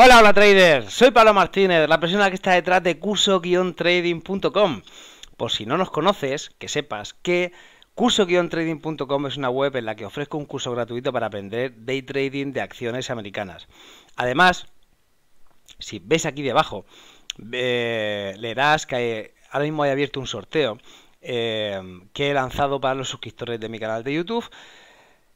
Hola, hola traders, soy Pablo Martínez, la persona que está detrás de curso-trading.com. Por si no nos conoces, que sepas que curso-trading.com es una web en la que ofrezco un curso gratuito para aprender day trading de acciones americanas. Además, si ves aquí debajo, eh, le das que ahora mismo he abierto un sorteo eh, que he lanzado para los suscriptores de mi canal de YouTube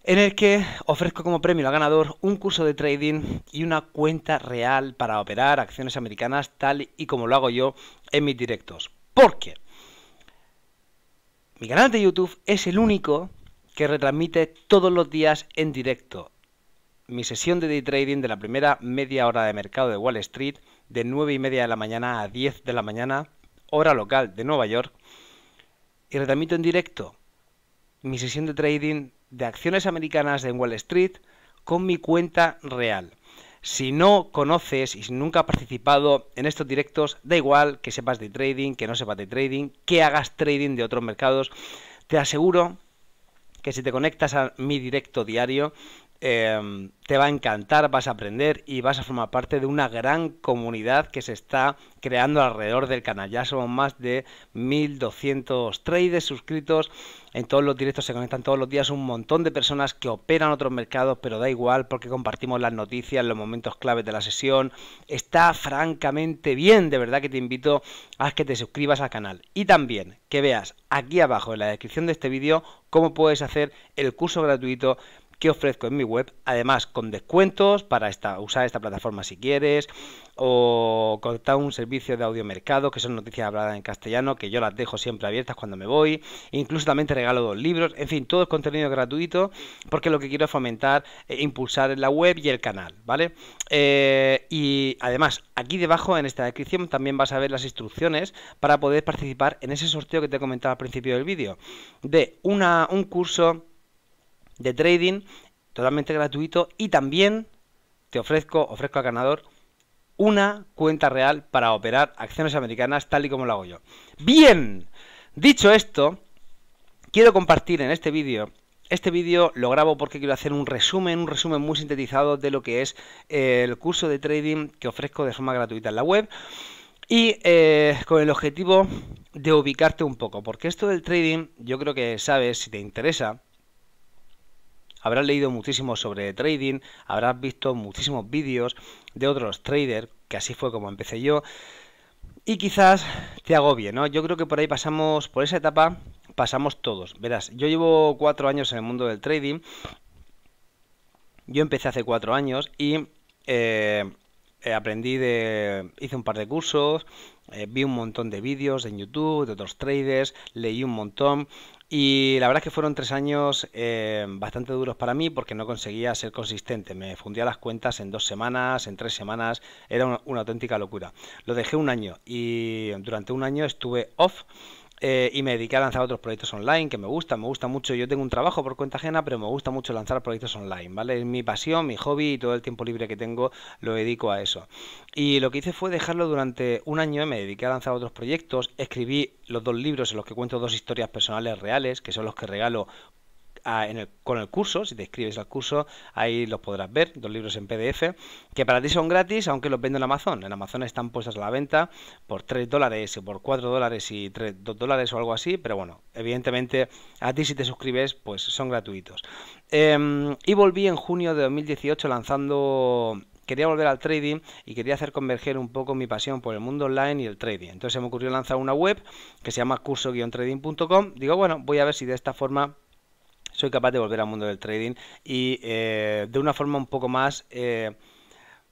en el que ofrezco como premio al ganador un curso de trading y una cuenta real para operar acciones americanas tal y como lo hago yo en mis directos. ¿Por qué? mi canal de YouTube es el único que retransmite todos los días en directo mi sesión de day trading de la primera media hora de mercado de Wall Street de 9 y media de la mañana a 10 de la mañana, hora local de Nueva York, y retransmito en directo mi sesión de trading de acciones americanas en Wall Street con mi cuenta real. Si no conoces y si nunca has participado en estos directos, da igual que sepas de trading, que no sepas de trading, que hagas trading de otros mercados. Te aseguro que si te conectas a mi directo diario Em, te va a encantar, vas a aprender y vas a formar parte de una gran comunidad que se está creando alrededor del canal. Ya somos más de 1200 traders suscritos. En todos los directos se conectan todos los días un montón de personas que operan otros mercados, pero da igual porque compartimos las noticias, los momentos claves de la sesión. Está francamente bien, de verdad que te invito a que te suscribas al canal. Y también que veas aquí abajo en la descripción de este vídeo cómo puedes hacer el curso gratuito que ofrezco en mi web, además con descuentos para esta, usar esta plataforma si quieres, o contar un servicio de audiomercado, que son noticias habladas en castellano, que yo las dejo siempre abiertas cuando me voy, incluso también te regalo dos libros, en fin, todo el contenido gratuito, porque lo que quiero es fomentar, e impulsar la web y el canal, ¿vale? Eh, y además, aquí debajo en esta descripción también vas a ver las instrucciones para poder participar en ese sorteo que te comentaba al principio del vídeo, de una, un curso de trading totalmente gratuito y también te ofrezco, ofrezco al ganador una cuenta real para operar acciones americanas tal y como lo hago yo. Bien, dicho esto, quiero compartir en este vídeo este vídeo lo grabo porque quiero hacer un resumen, un resumen muy sintetizado de lo que es eh, el curso de trading que ofrezco de forma gratuita en la web y eh, con el objetivo de ubicarte un poco, porque esto del trading yo creo que sabes, si te interesa, habrás leído muchísimo sobre trading, habrás visto muchísimos vídeos de otros traders, que así fue como empecé yo, y quizás te agobie, ¿no? Yo creo que por ahí pasamos, por esa etapa pasamos todos. Verás, yo llevo cuatro años en el mundo del trading, yo empecé hace cuatro años y eh, eh, aprendí de... hice un par de cursos, eh, vi un montón de vídeos en YouTube, de otros traders, leí un montón, y la verdad es que fueron tres años eh, bastante duros para mí porque no conseguía ser consistente. Me fundía las cuentas en dos semanas, en tres semanas. Era una auténtica locura. Lo dejé un año y durante un año estuve off. Eh, y me dediqué a lanzar otros proyectos online que me gusta, me gusta mucho. Yo tengo un trabajo por cuenta ajena, pero me gusta mucho lanzar proyectos online, ¿vale? Es mi pasión, mi hobby y todo el tiempo libre que tengo lo dedico a eso. Y lo que hice fue dejarlo durante un año, y me dediqué a lanzar otros proyectos, escribí los dos libros en los que cuento dos historias personales reales, que son los que regalo con el curso, si te escribes al curso, ahí los podrás ver, dos libros en PDF, que para ti son gratis, aunque los vendo en Amazon. En Amazon están puestas a la venta por 3 dólares, por 4 dólares y 3, 2 dólares o algo así, pero bueno, evidentemente a ti si te suscribes, pues son gratuitos. Em, y volví en junio de 2018 lanzando quería volver al trading y quería hacer converger un poco mi pasión por el mundo online y el trading. Entonces se me ocurrió lanzar una web que se llama curso-trading.com. Digo, bueno, voy a ver si de esta forma soy capaz de volver al mundo del trading y eh, de una forma un poco más, eh,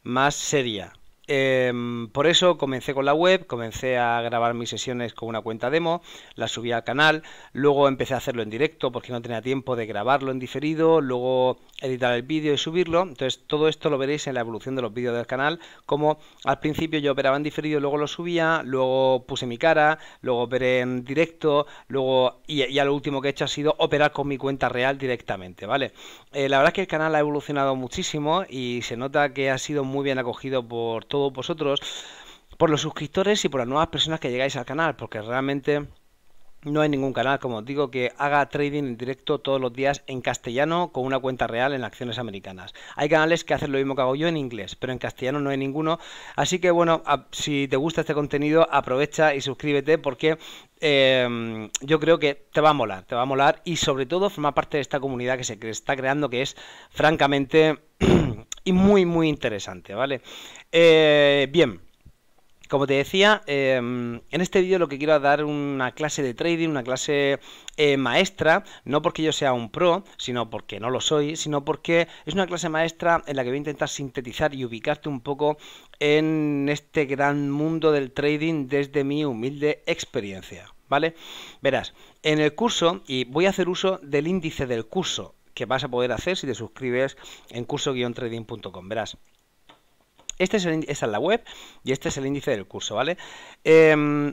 más seria, Em, por eso comencé con la web, comencé a grabar mis sesiones con una cuenta demo, la subí al canal, luego empecé a hacerlo en directo porque no tenía tiempo de grabarlo en diferido, luego editar el vídeo y subirlo. Entonces todo esto lo veréis en la evolución de los vídeos del canal, como al principio yo operaba en diferido, luego lo subía, luego puse mi cara, luego operé en directo, luego y, ya lo último que he hecho ha sido operar con mi cuenta real directamente, ¿vale? Eh, la verdad es que el canal ha evolucionado muchísimo y se nota que ha sido muy bien acogido por vosotros, por los suscriptores y por las nuevas personas que llegáis al canal, porque realmente no hay ningún canal, como os digo, que haga trading en directo todos los días en castellano con una cuenta real en acciones americanas. Hay canales que hacen lo mismo que hago yo en inglés, pero en castellano no hay ninguno. Así que bueno, si te gusta este contenido, aprovecha y suscríbete porque em, yo creo que te va a molar, te va a molar y sobre todo forma parte de esta comunidad que se está creando, que es francamente... y muy, muy interesante, ¿vale? Eh, bien. Como te decía, em, en este vídeo lo que quiero es dar una clase de trading, una clase eh, maestra, no porque yo sea un pro, sino porque no lo soy, sino porque es una clase maestra en la que voy a intentar sintetizar y ubicarte un poco en este gran mundo del trading desde mi humilde experiencia. ¿Vale? Verás, en el curso, y voy a hacer uso del índice del curso, que vas a poder hacer si te suscribes en curso-trading.com. Verás. Este esta es la web y este es el índice del curso, ¿vale? Em,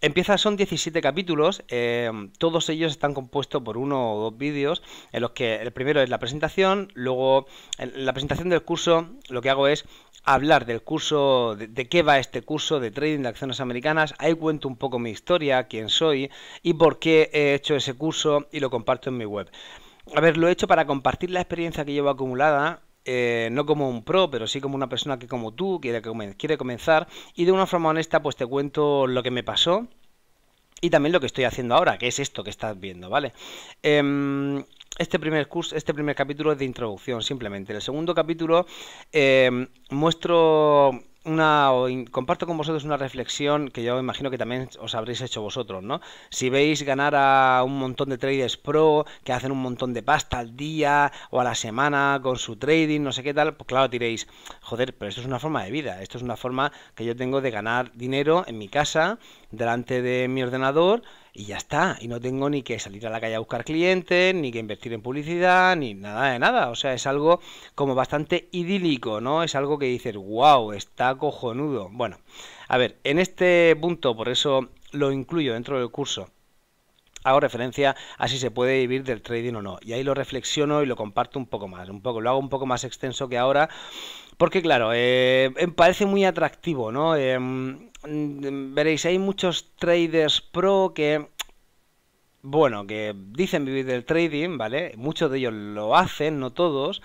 empieza, son 17 capítulos, em, todos ellos están compuestos por uno o dos vídeos, en los que el primero es la presentación, luego la presentación del curso lo que hago es hablar del curso, de, qué va este curso de trading de acciones americanas, ahí cuento un poco mi historia, quién soy y por qué he hecho ese curso y lo comparto en mi web. A ver, lo he hecho para compartir la experiencia que llevo acumulada, eh, no como un pro, pero sí como una persona que como tú quiere, quiere comenzar y de una forma honesta pues te cuento lo que me pasó y también lo que estoy haciendo ahora, que es esto que estás viendo, ¿vale? Em, este primer curso, este primer capítulo es de introducción, simplemente. el segundo capítulo em, muestro una, comparto con vosotros una reflexión que yo imagino que también os habréis hecho vosotros, ¿no? Si veis ganar a un montón de traders pro que hacen un montón de pasta al día o a la semana con su trading, no sé qué tal, pues claro, diréis, joder, pero esto es una forma de vida, esto es una forma que yo tengo de ganar dinero en mi casa, delante de mi ordenador, y ya está. Y no tengo ni que salir a la calle a buscar clientes, ni que invertir en publicidad, ni nada de nada. O sea, es algo como bastante idílico, ¿no? Es algo que dices, wow, está cojonudo. Bueno, a ver, en este punto, por eso lo incluyo dentro del curso hago referencia a si se puede vivir del trading o no. Y ahí lo reflexiono y lo comparto un poco más, un poco, lo hago un poco más extenso que ahora, porque claro, eh, parece muy atractivo, ¿no? Em, Mm, veréis, hay muchos traders pro que, bueno, que dicen vivir del trading, ¿vale? Muchos de ellos lo hacen, no todos.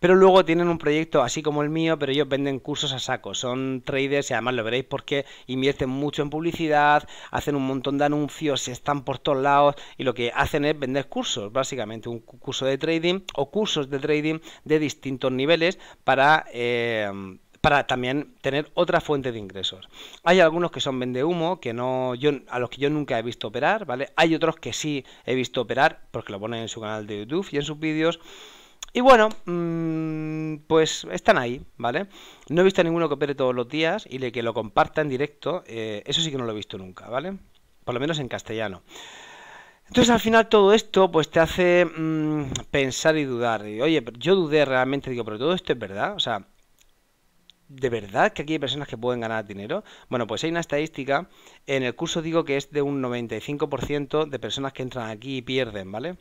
Pero luego tienen un proyecto así como el mío, pero ellos venden cursos a saco. Son traders y además lo veréis porque invierten mucho en publicidad, hacen un montón de anuncios, están por todos lados y lo que hacen es vender cursos, básicamente un curso de trading o cursos de trading de distintos niveles para... Eh, para también tener otra fuente de ingresos. Hay algunos que son vende humo, que no, a los que yo nunca he visto operar, ¿vale? Hay otros que sí he visto operar, porque lo ponen en su canal de YouTube y en sus vídeos. Y bueno, mm, pues están ahí, ¿vale? No he visto a ninguno que opere todos los días y que lo comparta en directo, eh, eso sí que no lo he visto nunca, ¿vale? Por lo menos en castellano. Entonces al final todo esto pues te hace mm, pensar y dudar. Y, Oye, yo dudé realmente, digo, pero todo esto es verdad. O sea, ¿De verdad que aquí hay personas que pueden ganar dinero? Bueno, pues hay una estadística, en el curso digo que es de un 95% de personas que entran aquí y pierden, ¿vale?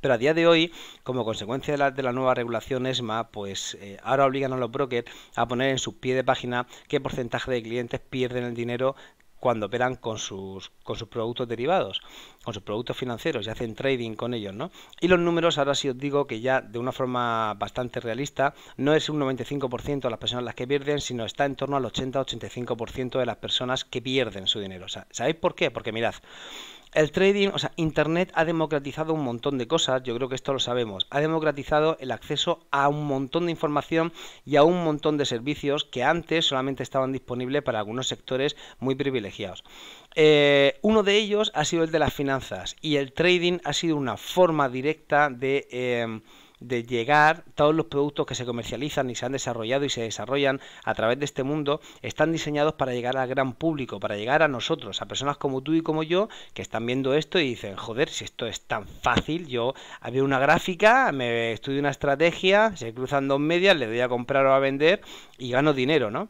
Pero a día de hoy, como consecuencia de la, nueva regulación ESMA, pues eh, ahora obligan a los brokers a poner en su pie de página qué porcentaje de clientes pierden el dinero cuando operan con sus, con sus productos derivados, con sus productos financieros y hacen trading con ellos, ¿no? Y los números, ahora sí os digo que ya de una forma bastante realista, no es un 95% de las personas las que pierden, sino está en torno al 80-85% de las personas que pierden su dinero. ¿Sabéis por qué? Porque mirad, el trading, o sea, Internet ha democratizado un montón de cosas, yo creo que esto lo sabemos. Ha democratizado el acceso a un montón de información y a un montón de servicios que antes solamente estaban disponibles para algunos sectores muy privilegiados. Eh, uno de ellos ha sido el de las finanzas y el trading ha sido una forma directa de... Eh, de llegar, todos los productos que se comercializan y se han desarrollado y se desarrollan a través de este mundo están diseñados para llegar al gran público, para llegar a nosotros, a personas como tú y como yo que están viendo esto y dicen, joder, si esto es tan fácil, yo abro una gráfica, me estudio una estrategia, se cruzan dos medias, le doy a comprar o a vender y gano dinero, ¿no?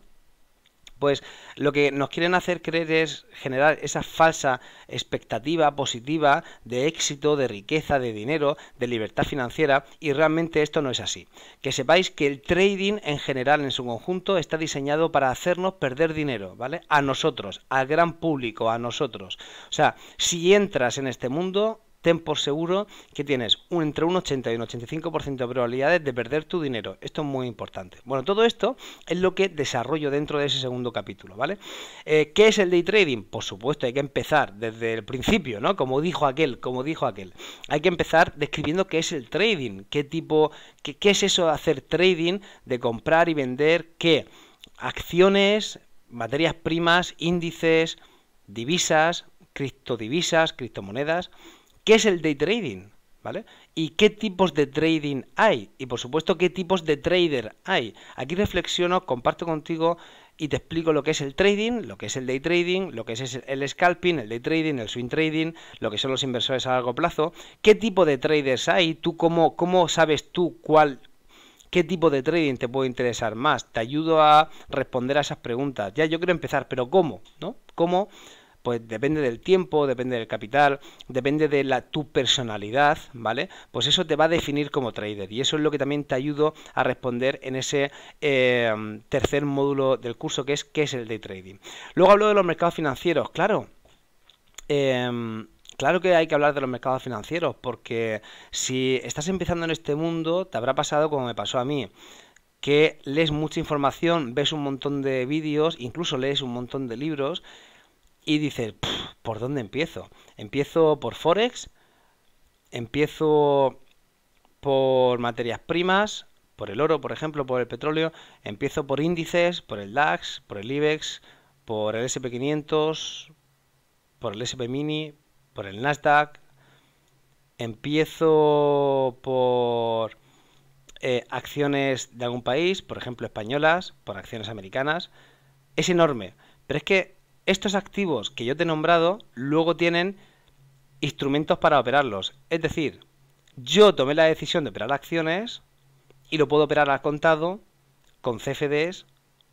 pues lo que nos quieren hacer creer es generar esa falsa expectativa positiva de éxito, de riqueza, de dinero, de libertad financiera y realmente esto no es así. Que sepáis que el trading en general en su conjunto está diseñado para hacernos perder dinero, ¿vale? A nosotros, al gran público, a nosotros. O sea, si entras en este mundo, ten por seguro que tienes un, entre un 80 y un 85% de probabilidades de perder tu dinero. Esto es muy importante. Bueno, todo esto es lo que desarrollo dentro de ese segundo capítulo, ¿vale? Eh, ¿Qué es el day trading? Por supuesto, hay que empezar desde el principio, ¿no? Como dijo aquel, como dijo aquel. Hay que empezar describiendo qué es el trading, qué tipo, qué, qué es eso de hacer trading, de comprar y vender, qué acciones, materias primas, índices, divisas, criptodivisas, criptomonedas qué es el day trading, ¿vale? Y qué tipos de trading hay. Y por supuesto, qué tipos de trader hay. Aquí reflexiono, comparto contigo y te explico lo que es el trading, lo que es el day trading, lo que es el scalping, el day trading, el swing trading, lo que son los inversores a largo plazo, qué tipo de traders hay, tú cómo, cómo sabes tú cuál, qué tipo de trading te puede interesar más. Te ayudo a responder a esas preguntas. Ya yo quiero empezar, pero ¿cómo? ¿No? ¿Cómo pues depende del tiempo, depende del capital, depende de la, tu personalidad, ¿vale? Pues eso te va a definir como trader y eso es lo que también te ayudo a responder en ese em, tercer módulo del curso que es qué es el day trading. Luego hablo de los mercados financieros, claro. Em, claro que hay que hablar de los mercados financieros, porque si estás empezando en este mundo, te habrá pasado como me pasó a mí, que lees mucha información, ves un montón de vídeos, incluso lees un montón de libros, y dices, ¿por dónde empiezo? ¿Empiezo por Forex? ¿Empiezo por materias primas? ¿Por el oro, por ejemplo, por el petróleo? ¿Empiezo por índices? ¿Por el DAX? ¿Por el IBEX? ¿Por el SP500? ¿Por el SP Mini? ¿Por el Nasdaq? empiezo por eh, acciones de algún país, por ejemplo españolas, por acciones americanas, es enorme. Pero es que estos activos que yo te he nombrado luego tienen instrumentos para operarlos. Es decir, yo tomé la decisión de operar acciones y lo puedo operar al contado, con CFDs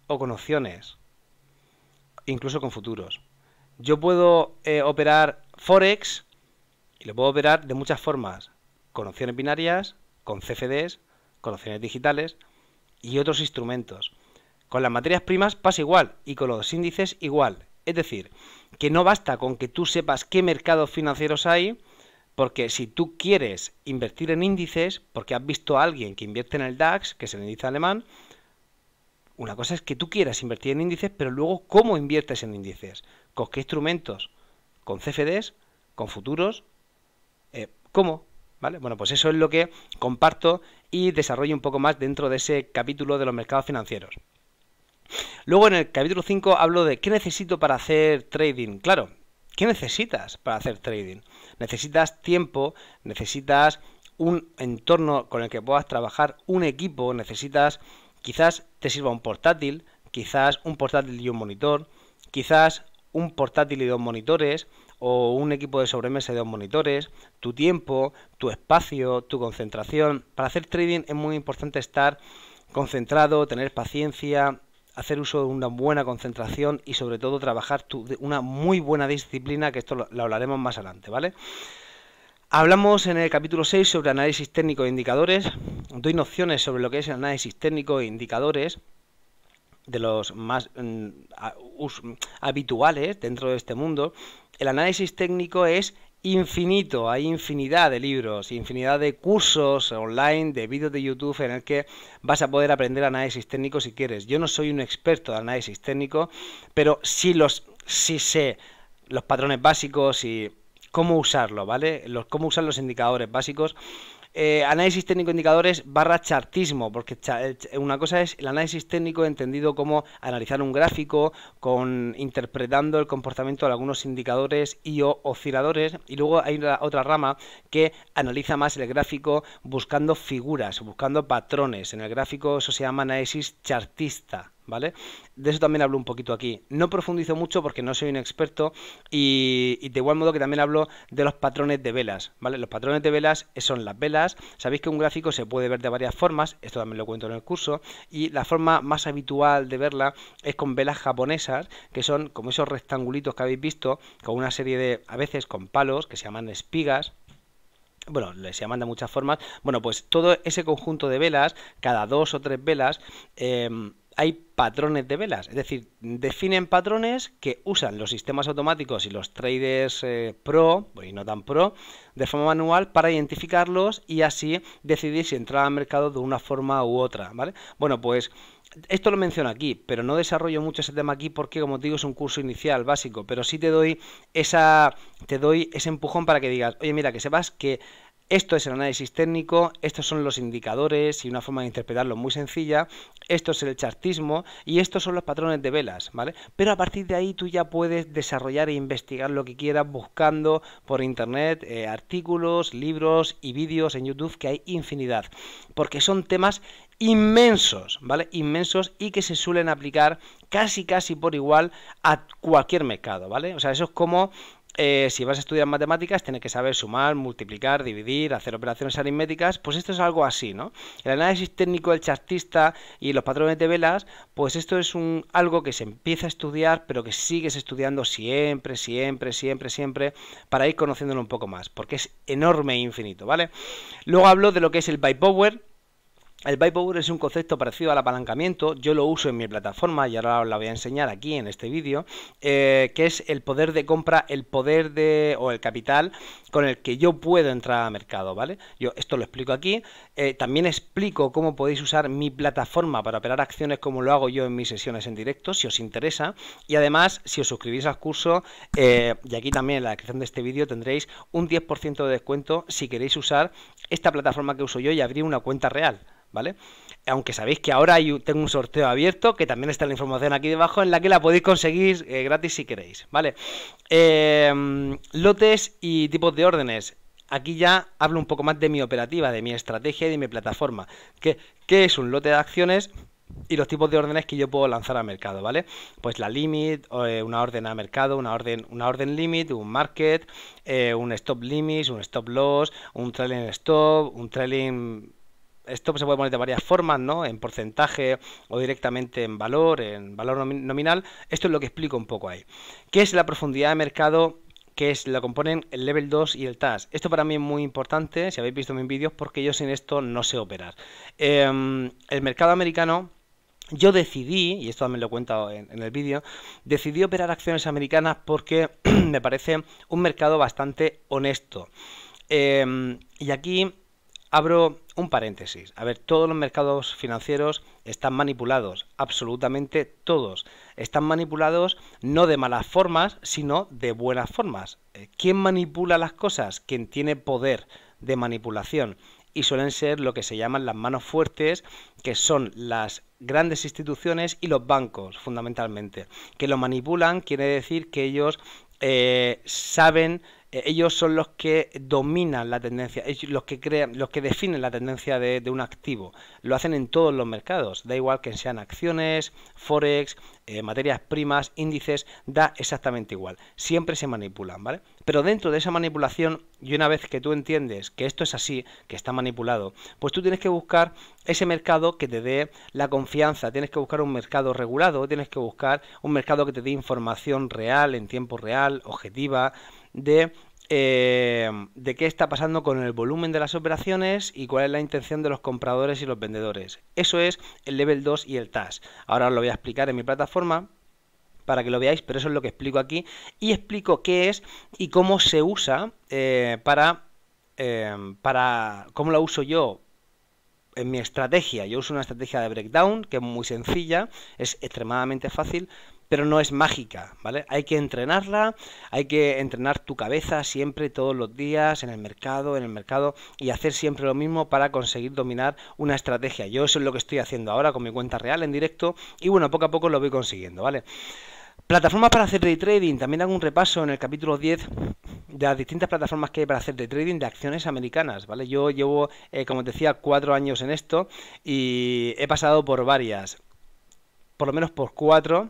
o con opciones, incluso con futuros. Yo puedo eh, operar Forex y lo puedo operar de muchas formas, con opciones binarias, con CFDs, con opciones digitales y otros instrumentos. Con las materias primas pasa igual y con los índices igual. Es decir, que no basta con que tú sepas qué mercados financieros hay, porque si tú quieres invertir en índices, porque has visto a alguien que invierte en el DAX, que es el índice alemán, una cosa es que tú quieras invertir en índices, pero luego cómo inviertes en índices, con qué instrumentos, con CFDs, con futuros, eh, ¿cómo? ¿Vale? Bueno, pues eso es lo que comparto y desarrollo un poco más dentro de ese capítulo de los mercados financieros. Luego en el capítulo 5 hablo de qué necesito para hacer trading. Claro, ¿qué necesitas para hacer trading? Necesitas tiempo, necesitas un entorno con el que puedas trabajar, un equipo, necesitas, quizás te sirva un portátil, quizás un portátil y un monitor, quizás un portátil y dos monitores, o un equipo de sobremesa y dos monitores, tu tiempo, tu espacio, tu concentración. Para hacer trading es muy importante estar concentrado, tener paciencia, hacer uso de una buena concentración y sobre todo trabajar una muy buena disciplina, que esto lo, hablaremos más adelante, ¿vale? Hablamos en el capítulo 6 sobre análisis técnico de indicadores, doy nociones sobre lo que es el análisis técnico e indicadores, de los más mm, habituales dentro de este mundo. El análisis técnico es infinito, hay infinidad de libros, infinidad de cursos online, de vídeos de YouTube en el que vas a poder aprender análisis técnico si quieres. Yo no soy un experto de análisis técnico, pero sí los sí sé los patrones básicos y cómo usarlo, ¿vale? Los, cómo usar los indicadores básicos eh, análisis técnico indicadores barra chartismo, porque eh, eh, una cosa es el análisis técnico entendido como analizar un gráfico con interpretando el comportamiento de algunos indicadores y o osciladores, y luego hay otra rama que analiza más el gráfico buscando figuras, buscando patrones. En el gráfico eso se llama análisis chartista. ¿vale? De eso también hablo un poquito aquí. No profundizo mucho porque no soy un experto y, de igual modo que también hablo de los patrones de velas, ¿vale? Los patrones de velas son las velas. Sabéis que un gráfico se puede ver de varias formas, esto también lo cuento en el curso, y la forma más habitual de verla es con velas japonesas, que son como esos rectangulitos que habéis visto, con una serie de, a veces con palos, que se llaman espigas, bueno, se llaman de muchas formas. Bueno, pues todo ese conjunto de velas, cada dos o tres velas, eh, hay patrones de velas, es decir, definen patrones que usan los sistemas automáticos y los traders eh, pro, pues, y no tan pro, de forma manual para identificarlos y así decidir si entrar al mercado de una forma u otra, ¿vale? Bueno, pues esto lo menciono aquí, pero no desarrollo mucho ese tema aquí porque, como te digo, es un curso inicial, básico, pero sí te doy esa, te doy ese empujón para que digas, oye, mira, que sepas que esto es el análisis técnico, estos son los indicadores y una forma de interpretarlo muy sencilla, esto es el chartismo y estos son los patrones de velas, ¿vale? Pero a partir de ahí tú ya puedes desarrollar e investigar lo que quieras buscando por internet eh, artículos, libros y vídeos en YouTube que hay infinidad, porque son temas inmensos, ¿vale? Inmensos y que se suelen aplicar casi casi por igual a cualquier mercado, ¿vale? O sea, eso es como eh, si vas a estudiar matemáticas, tienes que saber sumar, multiplicar, dividir, hacer operaciones aritméticas, pues esto es algo así, ¿no? El análisis técnico del chartista y los patrones de velas, pues esto es un, algo que se empieza a estudiar, pero que sigues estudiando siempre, siempre, siempre, siempre, para ir conociéndolo un poco más, porque es enorme e infinito, ¿vale? Luego hablo de lo que es el bypower. power el buy power es un concepto parecido al apalancamiento, yo lo uso en mi plataforma y ahora os la voy a enseñar aquí en este vídeo, eh, que es el poder de compra, el poder de o el capital con el que yo puedo entrar a mercado, ¿vale? Yo esto lo explico aquí, eh, también explico cómo podéis usar mi plataforma para operar acciones como lo hago yo en mis sesiones en directo, si os interesa, y además si os suscribís al curso, eh, y aquí también en la descripción de este vídeo tendréis un 10% de descuento si queréis usar esta plataforma que uso yo y abrir una cuenta real. ¿vale? Aunque sabéis que ahora tengo un sorteo abierto, que también está la información aquí debajo, en la que la podéis conseguir eh, gratis si queréis, ¿vale? Em, lotes y tipos de órdenes. Aquí ya hablo un poco más de mi operativa, de mi estrategia y de mi plataforma. qué es un lote de acciones? y los tipos de órdenes que yo puedo lanzar al mercado, ¿vale? Pues la limit, eh, una orden a mercado, una orden, una orden limit, un market, eh, un stop limit, un stop loss, un trailing stop, un trailing esto se puede poner de varias formas, ¿no? En porcentaje o directamente en valor, en valor nominal. Esto es lo que explico un poco ahí. ¿Qué es la profundidad de mercado? que es, la componen el level 2 y el TAS. Esto para mí es muy importante, si habéis visto mis vídeos, porque yo sin esto no sé operar. Em, el mercado americano yo decidí, y esto también lo he contado en, el vídeo, decidí operar acciones americanas porque me parece un mercado bastante honesto. Em, y aquí abro un paréntesis. A ver, todos los mercados financieros están manipulados, absolutamente todos. Están manipulados no de malas formas, sino de buenas formas. Eh, ¿Quién manipula las cosas? Quien tiene poder de manipulación. Y suelen ser lo que se llaman las manos fuertes, que son las grandes instituciones y los bancos, fundamentalmente. Que lo manipulan quiere decir que ellos eh, saben eh, ellos son los que dominan la tendencia, los que crean, los que definen la tendencia de, un activo. Lo hacen en todos los mercados, da igual que sean acciones, forex, eh, materias primas, índices, da exactamente igual. Siempre se manipulan, ¿vale? Pero dentro de esa manipulación, y una vez que tú entiendes que esto es así, que está manipulado, pues tú tienes que buscar ese mercado que te dé la confianza, tienes que buscar un mercado regulado, tienes que buscar un mercado que te dé información real, en tiempo real, objetiva, de eh, de qué está pasando con el volumen de las operaciones y cuál es la intención de los compradores y los vendedores. Eso es el level 2 y el TAS. Ahora os lo voy a explicar en mi plataforma para que lo veáis, pero eso es lo que explico aquí y explico qué es y cómo se usa eh, para, eh, para, cómo la uso yo en mi estrategia. Yo uso una estrategia de breakdown que es muy sencilla, es extremadamente fácil, pero no es mágica, ¿vale? Hay que entrenarla, hay que entrenar tu cabeza siempre, todos los días, en el mercado, en el mercado, y hacer siempre lo mismo para conseguir dominar una estrategia. Yo eso es lo que estoy haciendo ahora con mi cuenta real en directo, y bueno, poco a poco lo voy consiguiendo, ¿vale? Plataformas para hacer day trading. También hago un repaso en el capítulo 10 de las distintas plataformas que hay para hacer day trading de acciones americanas, ¿vale? Yo llevo, eh, como te decía, cuatro años en esto y he pasado por varias, por lo menos por cuatro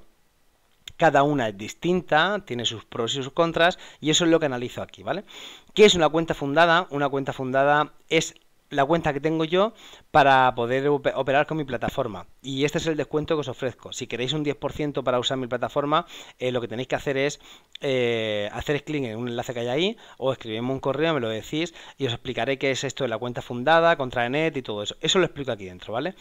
cada una es distinta, tiene sus pros y sus contras, y eso es lo que analizo aquí, ¿vale? ¿Qué es una cuenta fundada? Una cuenta fundada es la cuenta que tengo yo para poder operar con mi plataforma. Y este es el descuento que os ofrezco. Si queréis un 10% para usar mi plataforma, eh, lo que tenéis que hacer es eh, hacer clic en un enlace que hay ahí o escribirme un correo, me lo decís y os explicaré qué es esto de la cuenta fundada, contra net y todo eso. Eso lo explico aquí dentro, ¿vale?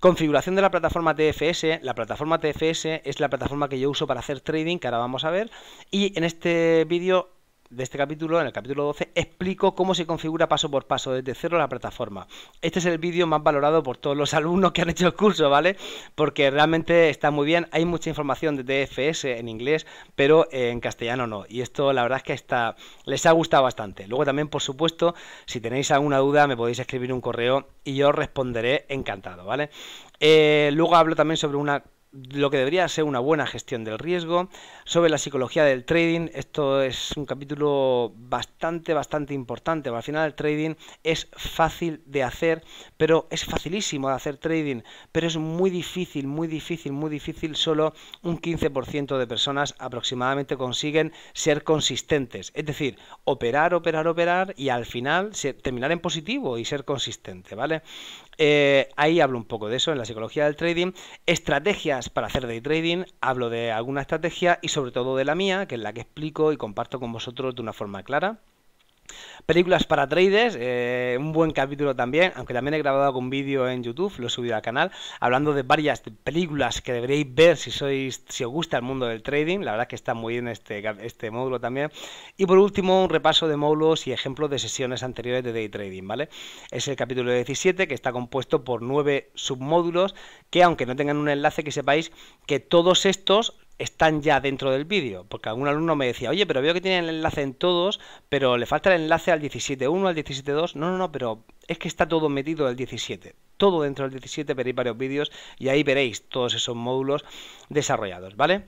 Configuración de la plataforma TFS. La plataforma TFS es la plataforma que yo uso para hacer trading, que ahora vamos a ver. Y en este vídeo de este capítulo, en el capítulo 12, explico cómo se configura paso por paso desde cero la plataforma. Este es el vídeo más valorado por todos los alumnos que han hecho el curso, ¿vale? Porque realmente está muy bien, hay mucha información de DFS en inglés, pero en castellano no. Y esto la verdad es que está, les ha gustado bastante. Luego también, por supuesto, si tenéis alguna duda me podéis escribir un correo y yo responderé encantado, ¿vale? Eh, luego hablo también sobre una lo que debería ser una buena gestión del riesgo, sobre la psicología del trading. Esto es un capítulo bastante, bastante importante. Al final el trading es fácil de hacer, pero es facilísimo de hacer trading, pero es muy difícil, muy difícil, muy difícil. Solo un 15% de personas aproximadamente consiguen ser consistentes. Es decir, operar, operar, operar y al final terminar en positivo y ser consistente, ¿vale? Eh, ahí hablo un poco de eso, en la psicología del trading, estrategias para hacer day trading, hablo de alguna estrategia y sobre todo de la mía, que es la que explico y comparto con vosotros de una forma clara. Películas para traders, eh, un buen capítulo también, aunque también he grabado algún vídeo en YouTube, lo he subido al canal, hablando de varias películas que deberéis ver si sois, si os gusta el mundo del trading. La verdad es que está muy bien este, este módulo también. Y por último, un repaso de módulos y ejemplos de sesiones anteriores de day trading, ¿vale? Es el capítulo 17 que está compuesto por nueve submódulos que aunque no tengan un enlace que sepáis que todos estos están ya dentro del vídeo. Porque algún alumno me decía, oye, pero veo que tienen el enlace en todos, pero le falta el enlace al 17.1, al 17.2. No, no, no, pero es que está todo metido el 17. Todo dentro del 17 veréis varios vídeos y ahí veréis todos esos módulos desarrollados, ¿vale?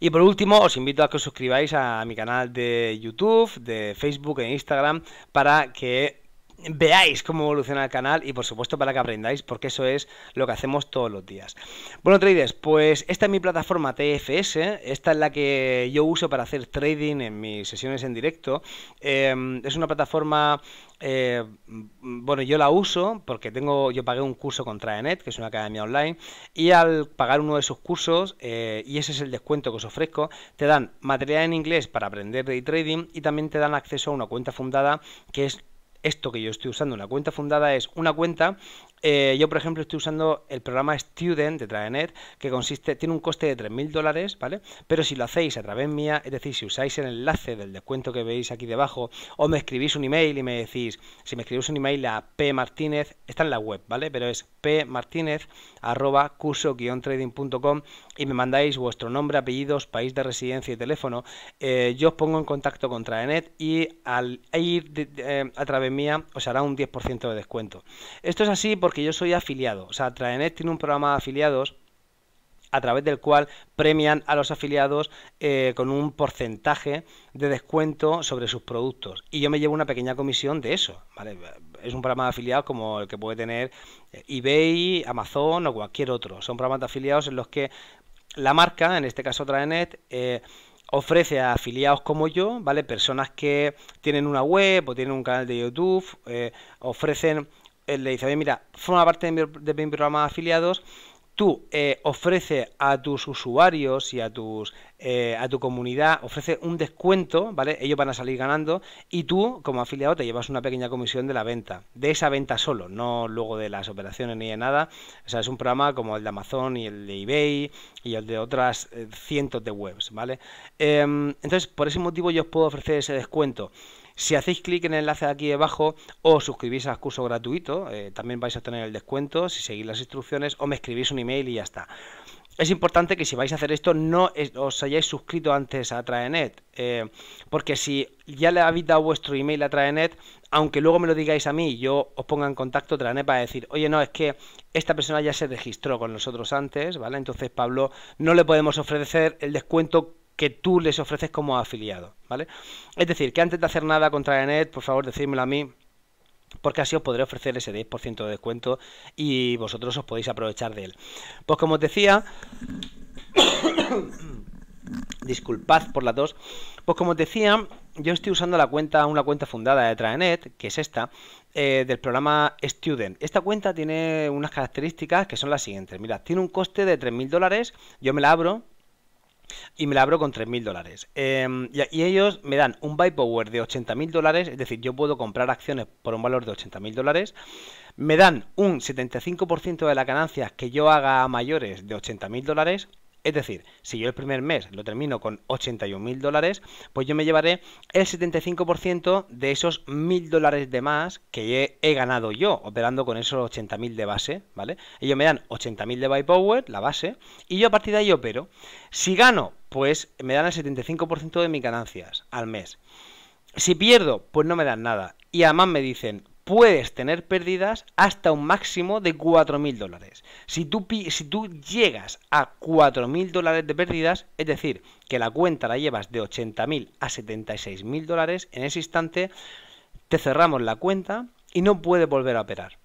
Y por último, os invito a que os suscribáis a mi canal de YouTube, de Facebook e Instagram para que veáis cómo evoluciona el canal y por supuesto para que aprendáis porque eso es lo que hacemos todos los días. Bueno traders, pues esta es mi plataforma TFS, esta es la que yo uso para hacer trading en mis sesiones en directo. Em, es una plataforma eh, bueno, yo la uso porque tengo, yo pagué un curso con Traenet, que es una academia online, y al pagar uno de sus cursos, eh, y ese es el descuento que os ofrezco, te dan material en inglés para aprender de trading y también te dan acceso a una cuenta fundada que es esto que yo estoy usando, la cuenta fundada, es una cuenta eh, yo, por ejemplo, estoy usando el programa Student de Traenet, que consiste, tiene un coste de 3.000 dólares, ¿vale? Pero si lo hacéis a través mía, es decir, si usáis el enlace del descuento que veis aquí debajo, o me escribís un email y me decís, si me escribís un email a p martínez está en la web, ¿vale? Pero es martínez arroba curso-trading.com y me mandáis vuestro nombre, apellidos, país de residencia y teléfono. Eh, yo os pongo en contacto con Traenet y al ir eh, a través mía os hará un 10% de descuento. Esto es así porque yo soy afiliado. O sea, Traenet tiene un programa de afiliados a través del cual premian a los afiliados eh, con un porcentaje de descuento sobre sus productos. Y yo me llevo una pequeña comisión de eso. ¿vale? Es un programa de afiliados como el que puede tener eh, eBay, Amazon o cualquier otro. Son programas de afiliados en los que la marca, en este caso Traenet, eh, ofrece a afiliados como yo, ¿vale? Personas que tienen una web o tienen un canal de YouTube, ofrecen le dice, mira, forma parte de mi, programa de afiliados, tú eh, ofrece a tus usuarios y a tus eh, a tu comunidad ofrece un descuento, ¿vale? Ellos van a salir ganando y tú como afiliado te llevas una pequeña comisión de la venta, de esa venta solo, no luego de las operaciones ni de nada. O sea, es un programa como el de Amazon y el de eBay y el de otras eh, cientos de webs, ¿vale? Em, entonces, por ese motivo yo os puedo ofrecer ese descuento. Si hacéis clic en el enlace aquí debajo o suscribís al curso gratuito, eh, también vais a tener el descuento si seguís las instrucciones o me escribís un email y ya está. Es importante que si vais a hacer esto no os hayáis suscrito antes a Traenet, eh, porque si ya le habéis dado vuestro email a Traenet, aunque luego me lo digáis a mí yo os ponga en contacto, Traenet para decir, oye, no, es que esta persona ya se registró con nosotros antes, ¿vale? Entonces, Pablo, no le podemos ofrecer el descuento que tú les ofreces como afiliado, ¿vale? Es decir, que antes de hacer nada contra Enet, por favor, decídmelo a mí, porque así os podré ofrecer ese 10% de descuento y vosotros os podéis aprovechar de él. Pues como os decía, disculpad por las dos, pues como os decía, yo estoy usando la cuenta, una cuenta fundada de Traenet, que es esta, eh, del programa Student. Esta cuenta tiene unas características que son las siguientes. Mira, tiene un coste de 3.000 dólares, yo me la abro, y me la abro con 3.000 dólares. Em, y, ellos me dan un buy power de 80.000 dólares, es decir, yo puedo comprar acciones por un valor de 80.000 dólares. Me dan un 75% de las ganancias que yo haga a mayores de 80.000 dólares es decir, si yo el primer mes lo termino con 81.000 dólares, pues yo me llevaré el 75% de esos 1.000 dólares de más que he, ganado yo operando con esos 80.000 de base, ¿vale? Ellos me dan 80.000 de buy power, la base, y yo a partir de ahí opero. Si gano, pues me dan el 75% de mis ganancias al mes. Si pierdo, pues no me dan nada. Y además me dicen, puedes tener pérdidas hasta un máximo de 4.000 dólares. Si tú, si tú llegas a 4.000 dólares de pérdidas, es decir, que la cuenta la llevas de 80.000 a 76.000 dólares, en ese instante te cerramos la cuenta y no puedes volver a operar.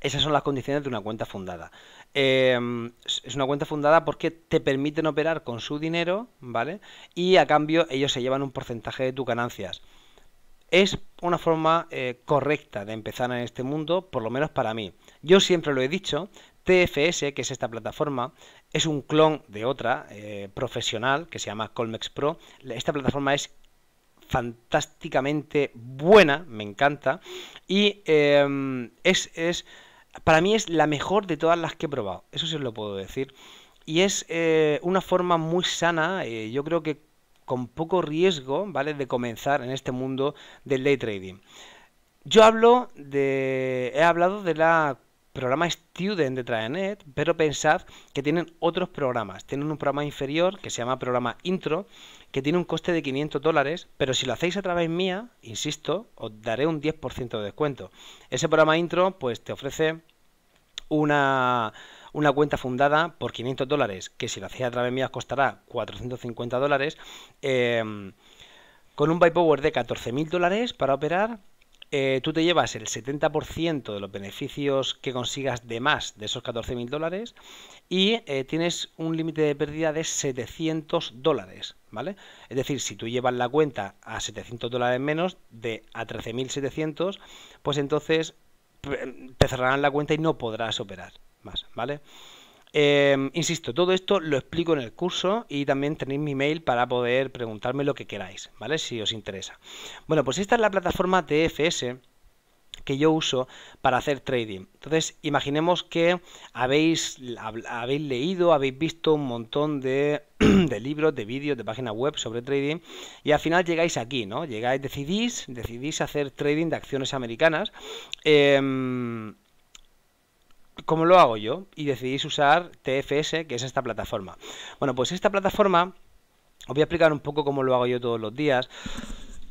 Esas son las condiciones de una cuenta fundada. Em, es una cuenta fundada porque te permiten operar con su dinero, ¿vale? Y a cambio ellos se llevan un porcentaje de tus ganancias es una forma eh, correcta de empezar en este mundo, por lo menos para mí. Yo siempre lo he dicho, TFS, que es esta plataforma, es un clon de otra eh, profesional que se llama Colmex Pro. Esta plataforma es fantásticamente buena, me encanta, y em, es, para mí es la mejor de todas las que he probado, eso sí lo puedo decir. Y es eh, una forma muy sana, yo creo que con poco riesgo, ¿vale? De comenzar en este mundo del day trading. Yo hablo de. He hablado de la programa Student de Traenet, pero pensad que tienen otros programas. Tienen un programa inferior que se llama programa Intro, que tiene un coste de 500 dólares, pero si lo hacéis a través mía, insisto, os daré un 10% de descuento. Ese programa Intro, pues te ofrece una una cuenta fundada por 500 dólares, que si lo hacía a través mía costará 450 dólares, em, con un buy power de 14.000 dólares para operar, eh, tú te llevas el 70% de los beneficios que consigas de más de esos 14.000 dólares y eh, tienes un límite de pérdida de 700 dólares, ¿vale? Es decir, si tú llevas la cuenta a 700 dólares menos de a 13.700, pues entonces em, te cerrarán la cuenta y no podrás operar, más, ¿vale? Em, insisto, todo esto lo explico en el curso y también tenéis mi mail para poder preguntarme lo que queráis, ¿vale? Si os interesa. Bueno, pues esta es la plataforma TFS que yo uso para hacer trading. Entonces, imaginemos que habéis, habéis leído, habéis visto un montón de, de libros, de vídeos, de páginas web sobre trading y al final llegáis aquí, ¿no? Llegáis, decidís, decidís hacer trading de acciones americanas. Em, ¿Cómo lo hago yo, y decidís usar TFS, que es esta plataforma. Bueno, pues esta plataforma, os voy a explicar un poco cómo lo hago yo todos los días.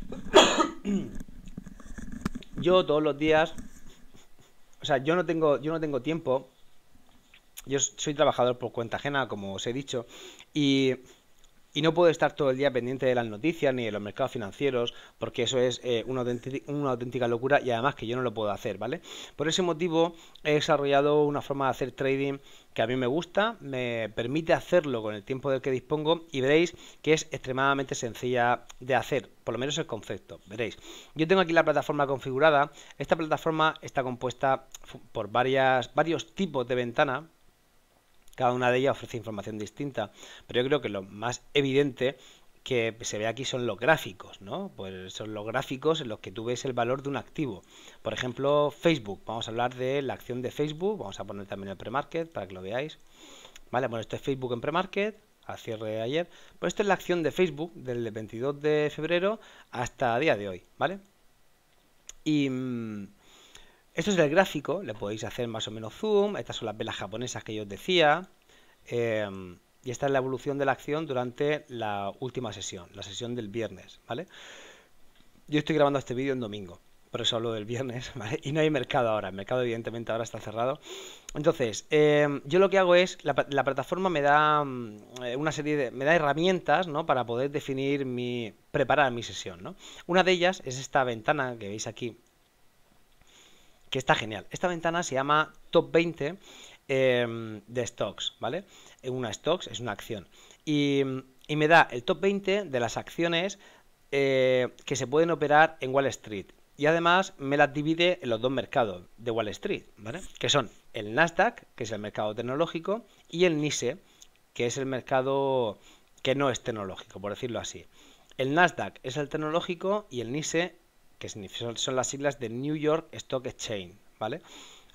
yo todos los días, o sea, yo no tengo, yo no tengo tiempo. Yo soy trabajador por cuenta ajena, como os he dicho, y y no puedo estar todo el día pendiente de las noticias ni de los mercados financieros, porque eso es eh, una, auténtica, una, auténtica, locura y además que yo no lo puedo hacer, ¿vale? Por ese motivo he desarrollado una forma de hacer trading que a mí me gusta, me permite hacerlo con el tiempo del que dispongo y veréis que es extremadamente sencilla de hacer, por lo menos el concepto, veréis. Yo tengo aquí la plataforma configurada, esta plataforma está compuesta por varias, varios tipos de ventana, cada una de ellas ofrece información distinta. Pero yo creo que lo más evidente que se ve aquí son los gráficos, ¿no? Pues son los gráficos en los que tú ves el valor de un activo. Por ejemplo, Facebook. Vamos a hablar de la acción de Facebook. Vamos a poner también el premarket para que lo veáis. Vale, bueno, esto es Facebook en premarket, al cierre de ayer. Pues esto es la acción de Facebook del 22 de febrero hasta día de hoy, ¿vale? Y mm, esto es el gráfico, le podéis hacer más o menos zoom, estas son las velas japonesas que yo os decía, em, y esta es la evolución de la acción durante la última sesión, la sesión del viernes, ¿vale? Yo estoy grabando este vídeo en domingo, por eso hablo del viernes, ¿vale? Y no hay mercado ahora, el mercado evidentemente ahora está cerrado. Entonces, em, yo lo que hago es, la, plataforma me da mm, eh, una serie de, me da herramientas, ¿no? Para poder definir mi, preparar mi sesión, ¿no? Una de ellas es esta ventana que veis aquí, que está genial. Esta ventana se llama Top 20 em, de stocks, ¿vale? Una stocks es una acción. Y, me da el top 20 de las acciones eh, que se pueden operar en Wall Street. Y además me las divide en los dos mercados de Wall Street, ¿vale? Que son el Nasdaq, que es el mercado tecnológico, y el NISE, que es el mercado que no es tecnológico, por decirlo así. El Nasdaq es el tecnológico y el NISE que son las siglas de New York Stock Exchange, ¿vale?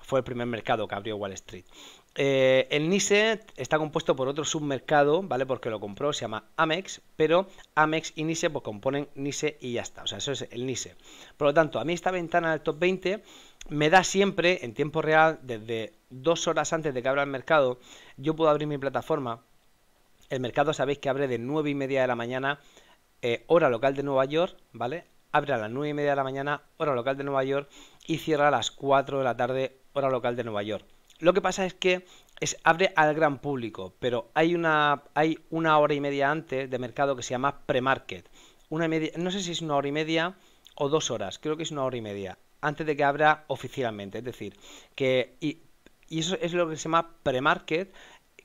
Fue el primer mercado que abrió Wall Street. Eh, el NISE está compuesto por otro submercado, ¿vale? Porque lo compró, se llama Amex, pero Amex y NISE pues componen NISE y ya está. O sea, eso es el NISE. Por lo tanto, a mí esta ventana del top 20 me da siempre, en tiempo real, desde dos horas antes de que abra el mercado, yo puedo abrir mi plataforma. El mercado sabéis que abre de nueve y media de la mañana, eh, hora local de Nueva York, ¿vale? abre a las 9 y media de la mañana, hora local de Nueva York, y cierra a las 4 de la tarde, hora local de Nueva York. Lo que pasa es que es, abre al gran público, pero hay una, hay una hora y media antes de mercado que se llama pre-market. Una media, no sé si es una hora y media o dos horas, creo que es una hora y media, antes de que abra oficialmente. Es decir, que. Y, y eso es lo que se llama pre-market,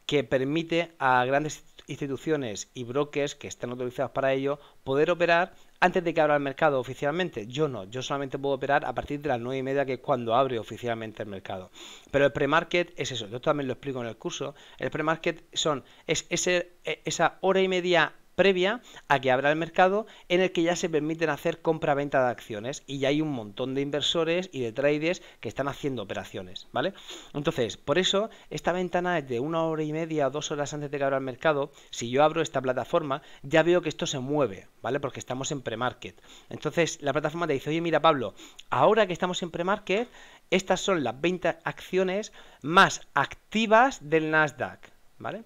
que permite a grandes instituciones y brokers que están autorizados para ello poder operar antes de que abra el mercado oficialmente. Yo no, yo solamente puedo operar a partir de las 9 y media, que es cuando abre oficialmente el mercado. Pero el pre-market es eso, yo también lo explico en el curso. El pre-market son, es ese, e, esa hora y media previa a que abra el mercado en el que ya se permiten hacer compra-venta de acciones y ya hay un montón de inversores y de traders que están haciendo operaciones, ¿vale? Entonces, por eso esta ventana es de una hora y media o dos horas antes de que abra el mercado. Si yo abro esta plataforma, ya veo que esto se mueve, ¿vale? Porque estamos en pre-market. Entonces, la plataforma te dice, oye, mira, Pablo, ahora que estamos en pre-market, estas son las 20 acciones más activas del Nasdaq, ¿vale?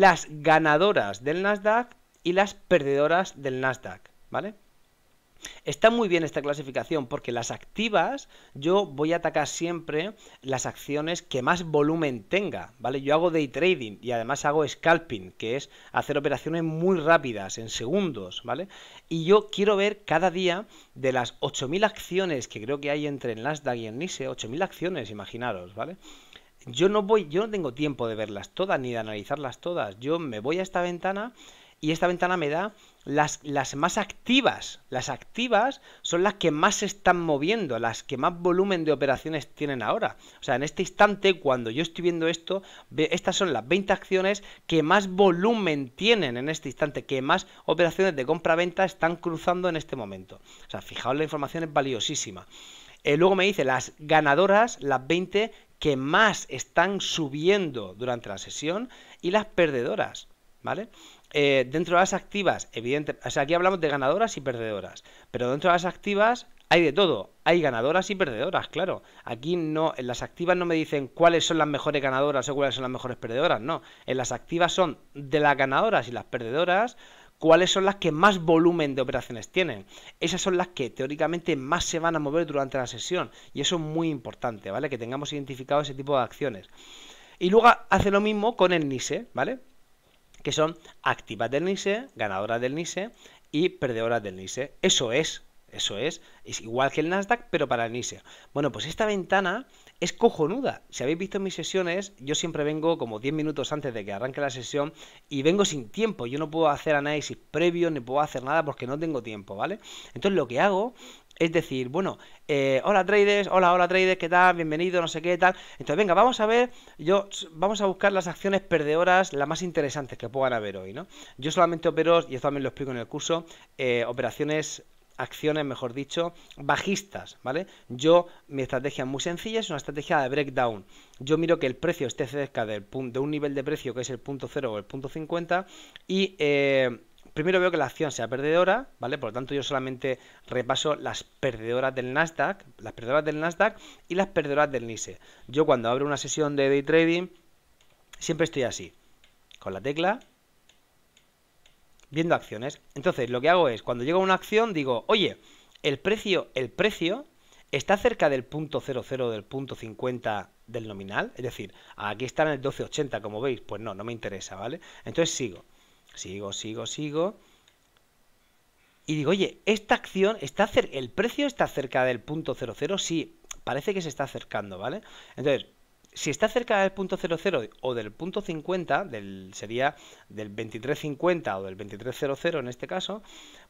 las ganadoras del Nasdaq y las perdedoras del Nasdaq, ¿vale? Está muy bien esta clasificación porque las activas yo voy a atacar siempre las acciones que más volumen tenga, ¿vale? Yo hago day trading y además hago scalping, que es hacer operaciones muy rápidas, en segundos, ¿vale? Y yo quiero ver cada día de las 8.000 acciones que creo que hay entre el Nasdaq y el NISE, 8.000 acciones, imaginaros, ¿vale? yo no voy, yo no tengo tiempo de verlas todas ni de analizarlas todas. Yo me voy a esta ventana y esta ventana me da las, las más activas. Las activas son las que más se están moviendo, las que más volumen de operaciones tienen ahora. O sea, en este instante, cuando yo estoy viendo esto, estas son las 20 acciones que más volumen tienen en este instante, que más operaciones de compra-venta están cruzando en este momento. O sea, fijaos, la información es valiosísima. Eh, luego me dice las ganadoras, las 20 que más están subiendo durante la sesión y las perdedoras, ¿vale? Eh, dentro de las activas, evidente, o sea, aquí hablamos de ganadoras y perdedoras, pero dentro de las activas hay de todo, hay ganadoras y perdedoras, claro. Aquí no, en las activas no me dicen cuáles son las mejores ganadoras o cuáles son las mejores perdedoras, no. En las activas son de las ganadoras y las perdedoras, cuáles son las que más volumen de operaciones tienen. Esas son las que teóricamente más se van a mover durante la sesión. Y eso es muy importante, ¿vale? Que tengamos identificado ese tipo de acciones. Y luego hace lo mismo con el NISE, ¿vale? Que son activas del NISE, ganadoras del NISE y perdedoras del NISE. Eso es, eso es, es igual que el Nasdaq, pero para el NISE. Bueno, pues esta ventana es cojonuda. Si habéis visto mis sesiones, yo siempre vengo como 10 minutos antes de que arranque la sesión y vengo sin tiempo. Yo no puedo hacer análisis previo, ni puedo hacer nada porque no tengo tiempo, ¿vale? Entonces lo que hago es decir, bueno, eh, hola traders, hola, hola traders, ¿qué tal? Bienvenido, no sé qué, tal. Entonces, venga, vamos a ver, yo vamos a buscar las acciones perdedoras, las más interesantes que puedan haber hoy, ¿no? Yo solamente opero, y esto también lo explico en el curso, eh, operaciones acciones, mejor dicho, bajistas, ¿vale? Yo, mi estrategia es muy sencilla, es una estrategia de breakdown. Yo miro que el precio esté cerca del punto, de un nivel de precio que es el punto 0 o el punto 50 y... Eh, primero veo que la acción sea perdedora, ¿vale? Por lo tanto, yo solamente repaso las perdedoras del Nasdaq, las perdedoras del Nasdaq y las perdedoras del NISE. Yo cuando abro una sesión de day trading, siempre estoy así, con la tecla viendo acciones. Entonces, lo que hago es, cuando llega una acción, digo, oye, el precio, el precio está cerca del punto 00 del punto 50 del nominal, es decir, aquí está en el 1280, como veis, pues no, no me interesa, ¿vale? Entonces sigo, sigo, sigo, sigo. Y digo, oye, esta acción, está el precio está cerca del punto 00, sí, parece que se está acercando, ¿vale? Entonces, si está cerca del punto 00 o del punto 50, del, sería del 2350 o del 2300 en este caso,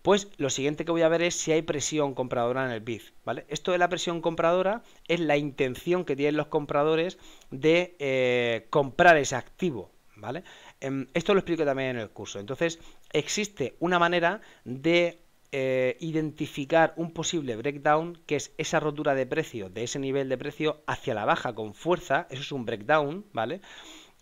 pues lo siguiente que voy a ver es si hay presión compradora en el BID. ¿vale? Esto de la presión compradora es la intención que tienen los compradores de eh, comprar ese activo. ¿Vale? Em, esto lo explico también en el curso. Entonces, existe una manera de eh, identificar un posible breakdown, que es esa rotura de precio, de ese nivel de precio hacia la baja con fuerza, eso es un breakdown, ¿vale?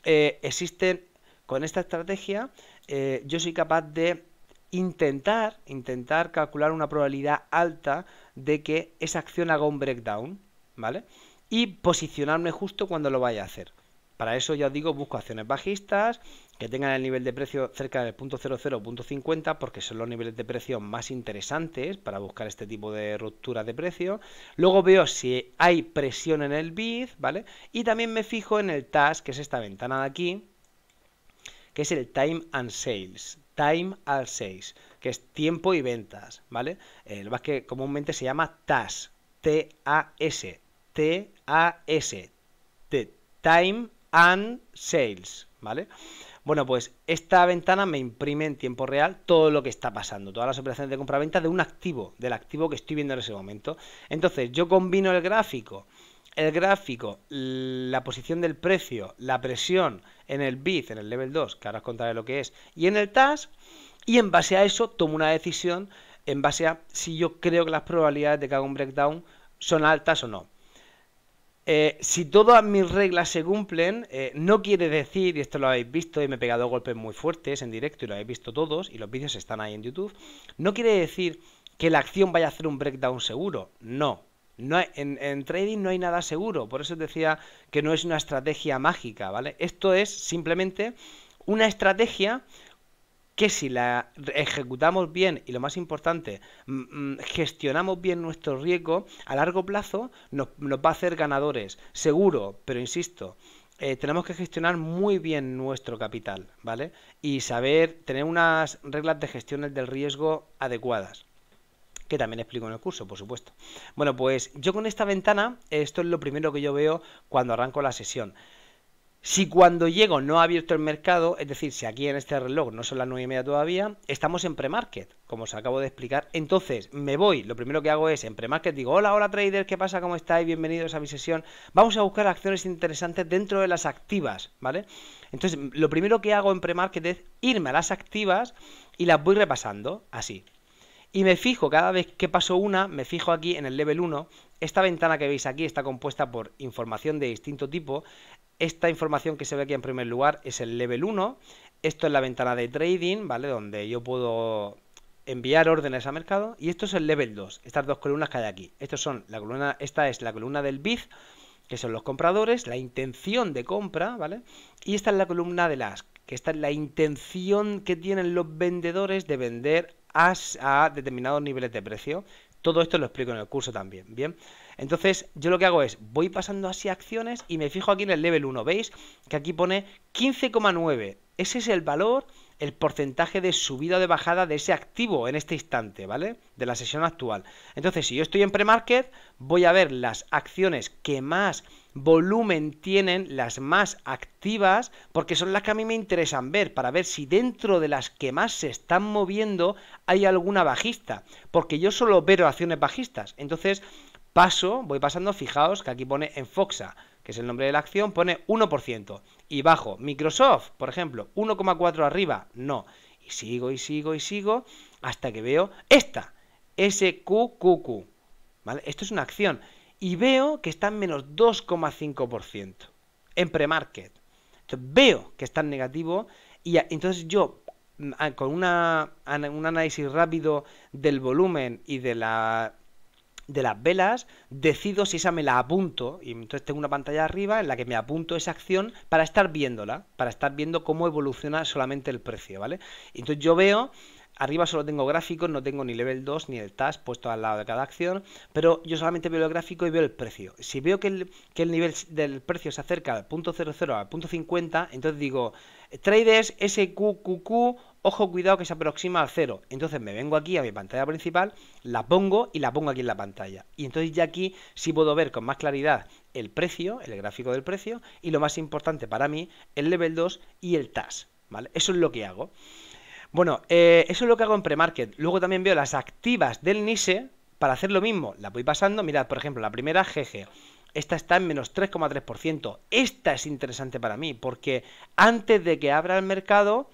Eh, existe, existen, con esta estrategia, eh, yo soy capaz de intentar, intentar calcular una probabilidad alta de que esa acción haga un breakdown, ¿vale? Y posicionarme justo cuando lo vaya a hacer. Para eso ya os digo, busco acciones bajistas que tengan el nivel de precio cerca del punto porque son los niveles de precio más interesantes para buscar este tipo de rupturas de precio. Luego veo si hay presión en el bid, ¿vale? Y también me fijo en el TAS, que es esta ventana de aquí, que es el Time and Sales. Time and Sales, que es tiempo y ventas, ¿vale? El eh, que comúnmente se llama TAS, T-A-S, T-A-S, Time and Sales, ¿vale? Bueno, pues esta ventana me imprime en tiempo real todo lo que está pasando, todas las operaciones de compra-venta de un activo, del activo que estoy viendo en ese momento. Entonces, yo combino el gráfico, el gráfico, la posición del precio, la presión en el BID, en el level 2, que ahora os contaré lo que es, y en el TAS, y en base a eso tomo una decisión en base a si yo creo que las probabilidades de que haga un breakdown son altas o no. Eh, si todas mis reglas se cumplen, eh, no quiere decir, y esto lo habéis visto y me he pegado golpes muy fuertes en directo y lo habéis visto todos, y los vídeos están ahí en YouTube, no quiere decir que la acción vaya a hacer un breakdown seguro, no. no en, en, trading no hay nada seguro, por eso os decía que no es una estrategia mágica, ¿vale? Esto es simplemente una estrategia que si la ejecutamos bien y lo más importante, mm, mm, gestionamos bien nuestro riesgo, a largo plazo nos, va a hacer ganadores, seguro, pero insisto, eh, tenemos que gestionar muy bien nuestro capital, ¿vale? Y saber tener unas reglas de gestión del riesgo adecuadas que también explico en el curso, por supuesto. Bueno, pues yo con esta ventana, eh, esto es lo primero que yo veo cuando arranco la sesión. Si cuando llego no ha abierto el mercado, es decir, si aquí en este reloj no son las 9 y media todavía, estamos en pre-market, como os acabo de explicar. Entonces me voy, lo primero que hago es en pre-market, digo, hola, hola traders, ¿qué pasa? ¿Cómo estáis? Bienvenidos a mi sesión. Vamos a buscar acciones interesantes dentro de las activas, ¿vale? Entonces lo primero que hago en pre-market es irme a las activas y las voy repasando, así. Y me fijo, cada vez que paso una, me fijo aquí en el level 1 esta ventana que veis aquí está compuesta por información de distinto tipo. Esta información que se ve aquí en primer lugar es el level 1. Esto es la ventana de trading, ¿vale? Donde yo puedo enviar órdenes a mercado. Y esto es el level 2, estas dos columnas que hay aquí. Estos son la columna, esta es la columna del bid que son los compradores, la intención de compra, ¿vale? Y esta es la columna del ask, que esta es la intención que tienen los vendedores de vender a determinados niveles de precio. Todo esto lo explico en el curso también, ¿bien? Entonces, yo lo que hago es, voy pasando así acciones y me fijo aquí en el level 1, ¿veis? Que aquí pone 15,9. Ese es el valor el porcentaje de subida o de bajada de ese activo en este instante, ¿vale? De la sesión actual. Entonces, si yo estoy en pre-market, voy a ver las acciones que más volumen tienen, las más activas, porque son las que a mí me interesan ver, para ver si dentro de las que más se están moviendo hay alguna bajista, porque yo solo veo acciones bajistas. Entonces, paso, voy pasando, fijaos que aquí pone en Foxa que es el nombre de la acción, pone 1% y bajo. Microsoft, por ejemplo, 1,4 arriba, no. Y sigo y sigo y sigo hasta que veo esta, SQQQ. ¿Vale? Esto es una acción. Y veo que está en menos 2,5% en premarket. market veo que está en negativo y entonces yo mm, ah, con un análisis rápido del volumen y de la de las velas, decido si esa me la apunto. Y entonces tengo una pantalla arriba en la que me apunto esa acción para estar viéndola, para estar viendo cómo evoluciona solamente el precio, ¿vale? Entonces yo veo, arriba solo tengo gráficos, no tengo ni level 2 ni el task puesto al lado de cada acción, pero yo solamente veo el gráfico y veo el precio. Si veo que el, nivel del precio se acerca al punto 00 al punto 50, entonces digo, traders SQQQ ojo, cuidado que se aproxima al cero. Entonces me vengo aquí a mi pantalla principal, la pongo y la pongo aquí en la pantalla. Y entonces ya aquí sí puedo ver con más claridad el precio, el gráfico del precio, y lo más importante para mí, el level 2 y el TAS. ¿vale? Eso es lo que hago. Bueno, eh, eso es lo que hago en pre-market. Luego también veo las activas del NISE para hacer lo mismo. La voy pasando. Mirad, por ejemplo, la primera GG. Esta está en menos 3,3%. Esta es interesante para mí porque antes de que abra el mercado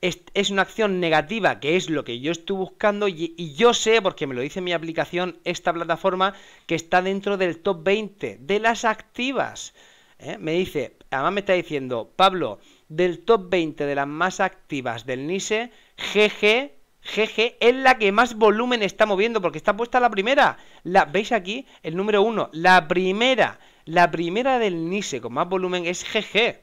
es, una acción negativa, que es lo que yo estoy buscando, y, yo sé, porque me lo dice mi aplicación, esta plataforma, que está dentro del top 20 de las activas. ¿eh? Me dice, además me está diciendo, Pablo, del top 20 de las más activas del NISE, GG, GG es la que más volumen está moviendo, porque está puesta la primera. La, ¿Veis aquí? El número 1, la primera. La primera del NISE con más volumen es GG.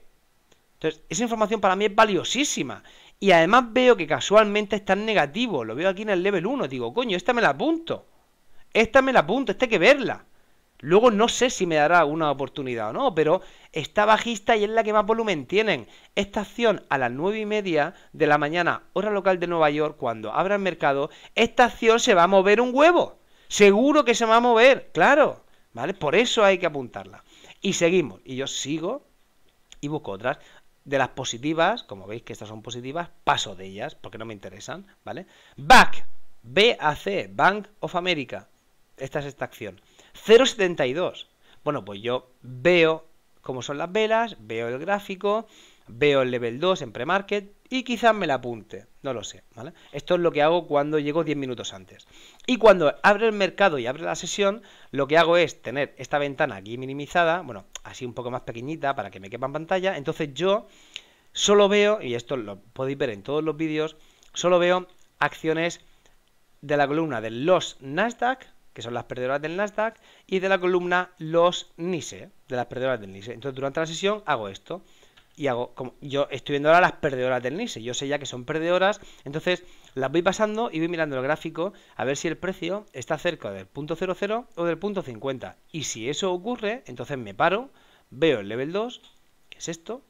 Entonces, esa información para mí es valiosísima. Y además veo que casualmente está en negativo. Lo veo aquí en el level 1. Digo, coño, esta me la apunto. Esta me la apunto, esta hay que verla. Luego no sé si me dará una oportunidad o no, pero está bajista y es la que más volumen tienen. Esta acción a las 9 y media de la mañana, hora local de Nueva York, cuando abra el mercado, esta acción se va a mover un huevo. Seguro que se va a mover, claro. ¿Vale? Por eso hay que apuntarla. Y seguimos. Y yo sigo y busco otras. De las positivas, como veis que estas son positivas, paso de ellas porque no me interesan, ¿vale? Back, BAC, Bank of America. Esta es esta acción. 0,72. Bueno, pues yo veo cómo son las velas, veo el gráfico, veo el level 2 en pre-market, quizás me la apunte, no lo sé, ¿vale? Esto es lo que hago cuando llego 10 minutos antes. Y cuando abre el mercado y abre la sesión, lo que hago es tener esta ventana aquí minimizada, bueno, así un poco más pequeñita para que me quepa en pantalla, entonces yo solo veo, y esto lo podéis ver en todos los vídeos, solo veo acciones de la columna de los Nasdaq, que son las perdedoras del Nasdaq, y de la columna los NISE, de las perdedoras del NISE. Entonces durante la sesión hago esto y hago, como, yo estoy viendo ahora las perdedoras del NISE, yo sé ya que son perdedoras, entonces las voy pasando y voy mirando el gráfico a ver si el precio está cerca del punto 00 o del punto 50. Y si eso ocurre, entonces me paro, veo el level 2, que es esto,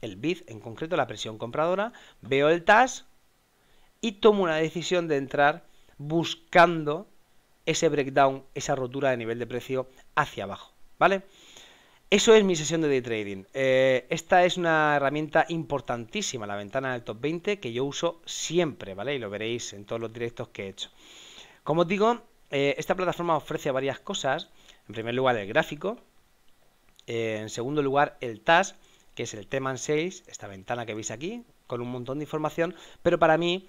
el bid en concreto, la presión compradora, veo el TAS y tomo una decisión de entrar buscando ese breakdown, esa rotura de nivel de precio hacia abajo, ¿vale? Eso es mi sesión de day trading. Eh, esta es una herramienta importantísima, la ventana del top 20, que yo uso siempre, ¿vale? Y lo veréis en todos los directos que he hecho. Como os digo, eh, esta plataforma ofrece varias cosas. En primer lugar, el gráfico. Eh, en segundo lugar, el TAS, que es el Teman 6, esta ventana que veis aquí, con un montón de información. Pero para mí,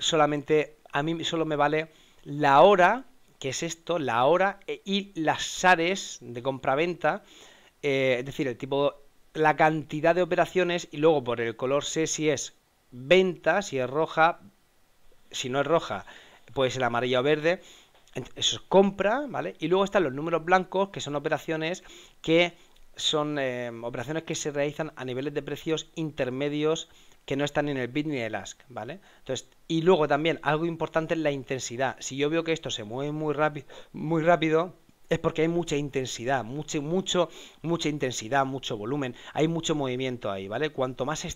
solamente, a mí solo me vale la hora, que es esto, la hora y las SARES de compra venta eh, es decir, el tipo, la cantidad de operaciones y luego por el color sé si es venta, si es roja, si no es roja, puede ser amarilla o verde. Eso es compra, ¿vale? Y luego están los números blancos, que son operaciones que son eh, operaciones que se realizan a niveles de precios intermedios que no están en el bid ni en el ask, ¿vale? Entonces, y luego también algo importante es la intensidad. Si yo veo que esto se mueve muy rápido, muy rápido, es porque hay mucha intensidad, mucho, mucho, mucha intensidad, mucho volumen, hay mucho movimiento ahí, ¿vale? Cuanto más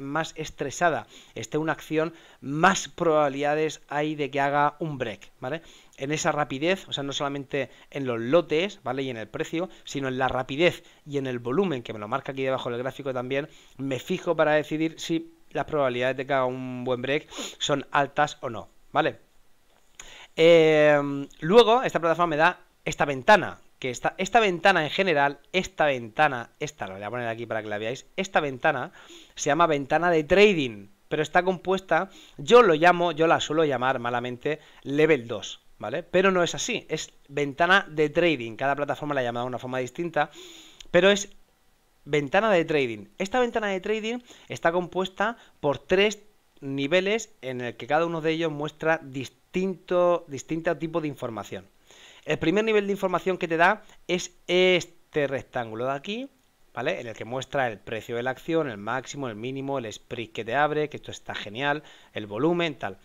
más estresada esté una acción, más probabilidades hay de que haga un break, ¿vale? En esa rapidez, o sea, no solamente en los lotes, ¿vale? Y en el precio, sino en la rapidez y en el volumen, que me lo marca aquí debajo del gráfico también, me fijo para decidir si las probabilidades de que haga un buen break son altas o no, ¿vale? Eh, luego, esta plataforma me da esta ventana, que esta, esta ventana en general, esta ventana, esta, la voy a poner aquí para que la veáis, esta ventana se llama ventana de trading, pero está compuesta, yo lo llamo, yo la suelo llamar malamente level 2, ¿vale? Pero no es así, es ventana de trading, cada plataforma la llama de una forma distinta, pero es ventana de trading. Esta ventana de trading está compuesta por tres niveles en el que cada uno de ellos muestra distinto, distinto tipo de información. El primer nivel de información que te da es este rectángulo de aquí, ¿vale? En el que muestra el precio de la acción, el máximo, el mínimo, el sprint que te abre, que esto está genial, el volumen, tal.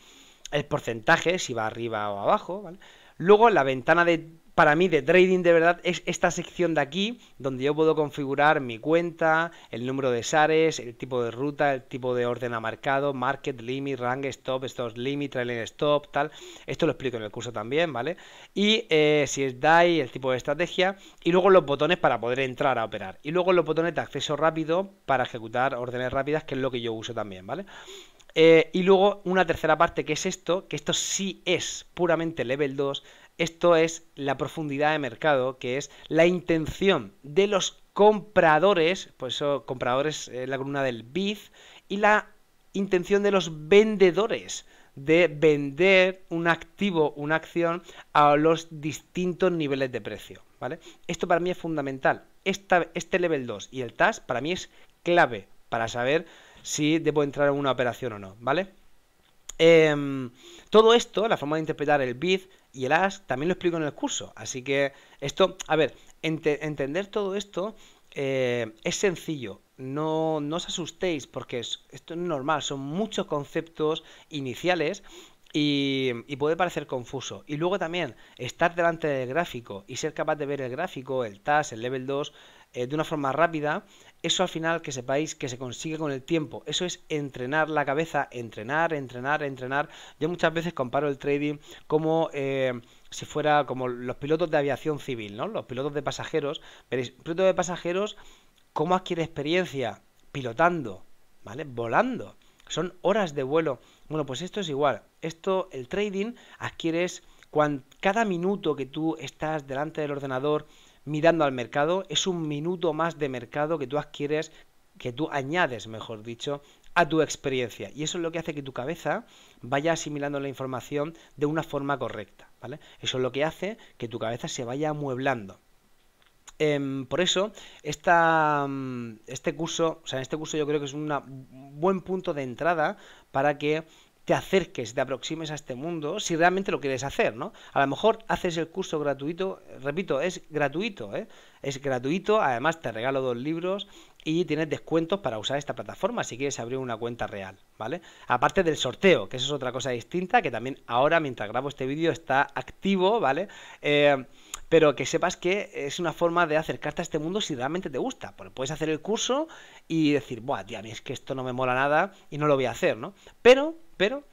El porcentaje, si va arriba o abajo, ¿vale? Luego la ventana de para mí de trading de verdad es esta sección de aquí donde yo puedo configurar mi cuenta, el número de SARES, el tipo de ruta, el tipo de orden a marcado, market, limit, rank, stop, stop, limit, trailing stop, tal. Esto lo explico en el curso también, ¿vale? Y eh, si es DAI, el tipo de estrategia y luego los botones para poder entrar a operar. Y luego los botones de acceso rápido para ejecutar órdenes rápidas, que es lo que yo uso también, ¿vale? Eh, y luego una tercera parte que es esto, que esto sí es puramente level 2, esto es la profundidad de mercado, que es la intención de los compradores, por pues eso compradores es eh, la columna del BID, y la intención de los vendedores de vender un activo, una acción a los distintos niveles de precio, ¿vale? Esto para mí es fundamental. este level 2 y el TAS para mí es clave para saber si debo entrar en una operación o no, ¿vale? Em, todo esto, la forma de interpretar el bid y el ask, también lo explico en el curso. Así que esto, a ver, entender todo esto eh, es sencillo. No, os asustéis porque esto es normal, son muchos conceptos iniciales y, puede parecer confuso. Y luego también estar delante del gráfico y ser capaz de ver el gráfico, el TAS, el level 2, eh, de una forma rápida, eso al final que sepáis que se consigue con el tiempo. Eso es entrenar la cabeza, entrenar, entrenar, entrenar. Yo muchas veces comparo el trading como... Eh, si fuera como los pilotos de aviación civil, ¿no? Los pilotos de pasajeros. Veréis, pilotos de pasajeros, ¿cómo adquiere experiencia? Pilotando, ¿vale? Volando. Son horas de vuelo. Bueno, pues esto es igual. Esto, el trading, adquieres cada minuto que tú estás delante del ordenador mirando al mercado, es un minuto más de mercado que tú adquieres, que tú añades, mejor dicho, a tu experiencia. Y eso es lo que hace que tu cabeza vaya asimilando la información de una forma correcta, ¿vale? Eso es lo que hace que tu cabeza se vaya amueblando. Em, por eso, mm, este curso, o sea, este curso yo creo que es un buen punto de entrada para que te acerques, te aproximes a este mundo, si realmente lo quieres hacer, ¿no? A lo mejor haces el curso gratuito, repito, es gratuito, ¿eh? Es gratuito, además te regalo dos libros y tienes descuentos para usar esta plataforma si quieres abrir una cuenta real, ¿vale? Aparte del sorteo, que eso es otra cosa distinta, que también ahora, mientras grabo este vídeo, está activo, ¿vale? Eh, pero que sepas que es una forma de acercarte a este mundo si realmente te gusta. Porque puedes hacer el curso y decir, buah, tío, a mí es que esto no me mola nada y no lo voy a hacer, ¿no? Pero, pero,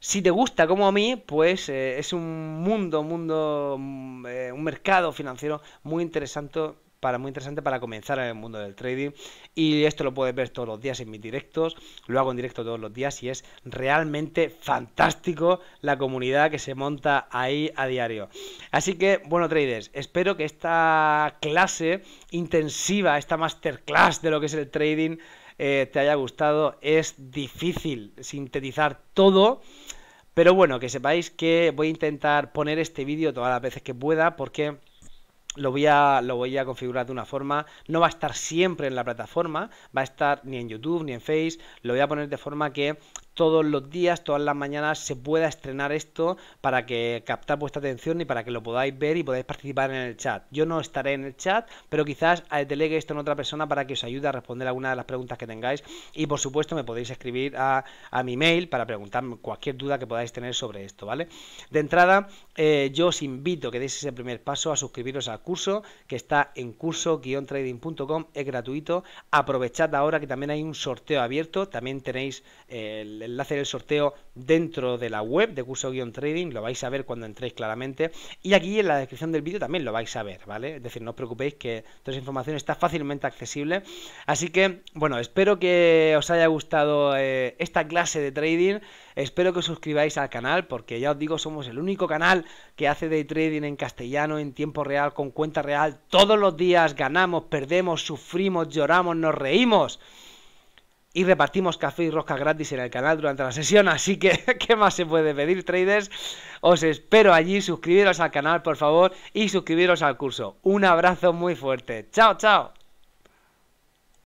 si te gusta como a mí, pues eh, es un mundo, mundo, mm, eh, un mercado financiero muy interesante, para muy interesante para comenzar en el mundo del trading y esto lo puedes ver todos los días en mis directos, lo hago en directo todos los días y es realmente fantástico la comunidad que se monta ahí a diario. Así que bueno traders, espero que esta clase intensiva, esta masterclass de lo que es el trading eh, te haya gustado. Es difícil sintetizar todo. Pero bueno, que sepáis que voy a intentar poner este vídeo todas las veces que pueda porque lo voy, a, lo voy a configurar de una forma, no va a estar siempre en la plataforma, va a estar ni en YouTube ni en Face, lo voy a poner de forma que todos los días, todas las mañanas se pueda estrenar esto para que captar vuestra atención y para que lo podáis ver y podáis participar en el chat. Yo no estaré en el chat, pero quizás eh, delegue esto en otra persona para que os ayude a responder alguna de las preguntas que tengáis y por supuesto me podéis escribir a, mi mail para preguntarme cualquier duda que podáis tener sobre esto, ¿vale? De entrada, eh, yo os invito que deis ese primer paso a suscribiros al curso que está en curso-trading.com, es gratuito, aprovechad ahora que también hay un sorteo abierto, también tenéis el hacer el sorteo dentro de la web de curso-trading, lo vais a ver cuando entréis claramente. Y aquí en la descripción del vídeo también lo vais a ver, ¿vale? Es decir, no os preocupéis que toda esa información está fácilmente accesible. Así que, bueno, espero que os haya gustado eh, esta clase de trading. Espero que os suscribáis al canal porque ya os digo, somos el único canal que hace de trading en castellano, en tiempo real, con cuenta real. Todos los días ganamos, perdemos, sufrimos, lloramos, nos reímos y repartimos café y rosca gratis en el canal durante la sesión, así que ¿qué más se puede pedir, traders? Os espero allí, suscribiros al canal, por favor, y suscribiros al curso. Un abrazo muy fuerte. Chao, chao.